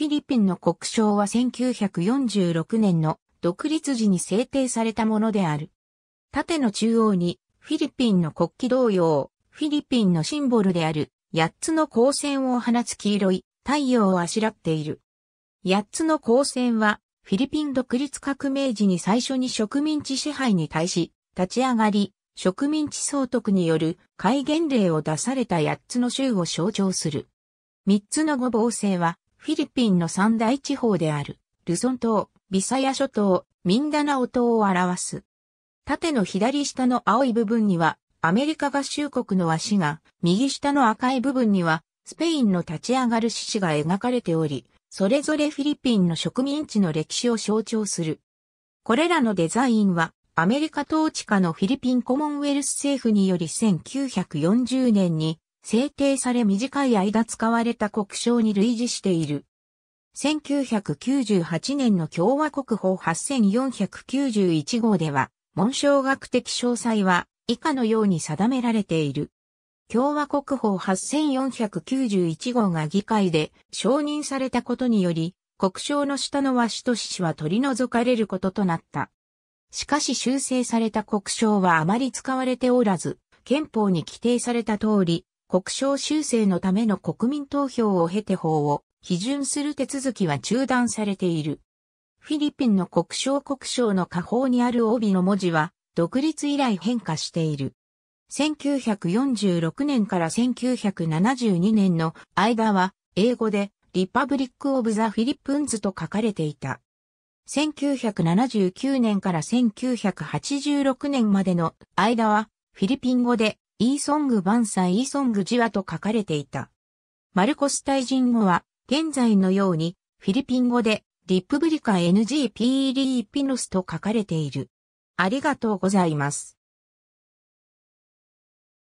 フィリピンの国章は1946年の独立時に制定されたものである。縦の中央にフィリピンの国旗同様、フィリピンのシンボルである8つの光線を放つ黄色い太陽をあしらっている。8つの光線はフィリピン独立革命時に最初に植民地支配に対し立ち上がり、植民地総督による戒厳令を出された8つの州を象徴する。3つの五芒星はフィリピンの三大地方である、ルソン島、ビサヤ諸島、ミンダナオ島を表す。縦の左下の青い部分には、アメリカ合衆国の足が、右下の赤い部分には、スペインの立ち上がる獅子が描かれており、それぞれフィリピンの植民地の歴史を象徴する。これらのデザインは、アメリカ統治下のフィリピンコモンウェルス政府により1940年に制定され短い間使われた国章に類似している。1998年の共和国法8491号では、文章学的詳細は以下のように定められている。共和国法8491号が議会で承認されたことにより、国章の下の和紙と紙は取り除かれることとなった。しかし修正された国章はあまり使われておらず、憲法に規定された通り、国章修正のための国民投票を経て法を批准する手続きは中断されている。フィリピンの国章国章の下方にある帯の文字は独立以来変化している。1946年から1972年の間は英語でリパブリック・オブ・ザ・フィリプンズと書かれていた。1979年から1986年までの間はフィリピン語でイーソング万歳イーソングジワと書かれていた。マルコス対人語は、現在のように、フィリピン語で、リップブリカ NGP リーピノスと書かれている。ありがとうございます。